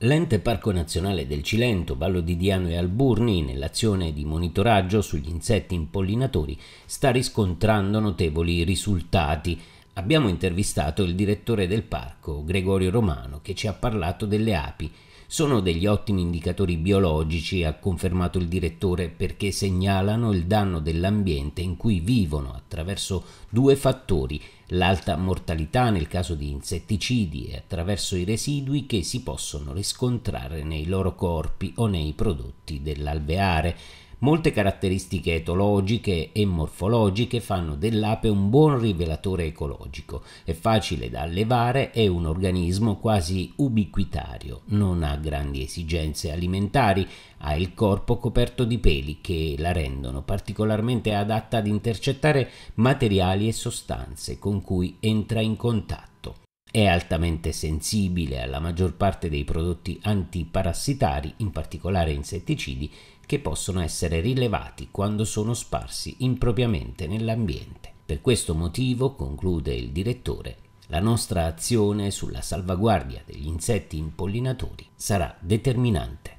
L'ente Parco Nazionale del Cilento, Vallo di Diano e Alburni, nell'azione di monitoraggio sugli insetti impollinatori, sta riscontrando notevoli risultati. Abbiamo intervistato il direttore del parco, Gregorio Romano, che ci ha parlato delle api. Sono degli ottimi indicatori biologici, ha confermato il direttore, perché segnalano il danno dell'ambiente in cui vivono attraverso due fattori – l'alta mortalità nel caso di insetticidi e attraverso i residui che si possono riscontrare nei loro corpi o nei prodotti dell'alveare. Molte caratteristiche etologiche e morfologiche fanno dell'ape un buon rivelatore ecologico. È facile da allevare, è un organismo quasi ubiquitario, non ha grandi esigenze alimentari, ha il corpo coperto di peli che la rendono particolarmente adatta ad intercettare materiali e sostanze con con cui entra in contatto. È altamente sensibile alla maggior parte dei prodotti antiparassitari, in particolare insetticidi, che possono essere rilevati quando sono sparsi impropriamente nell'ambiente. Per questo motivo, conclude il direttore, la nostra azione sulla salvaguardia degli insetti impollinatori sarà determinante.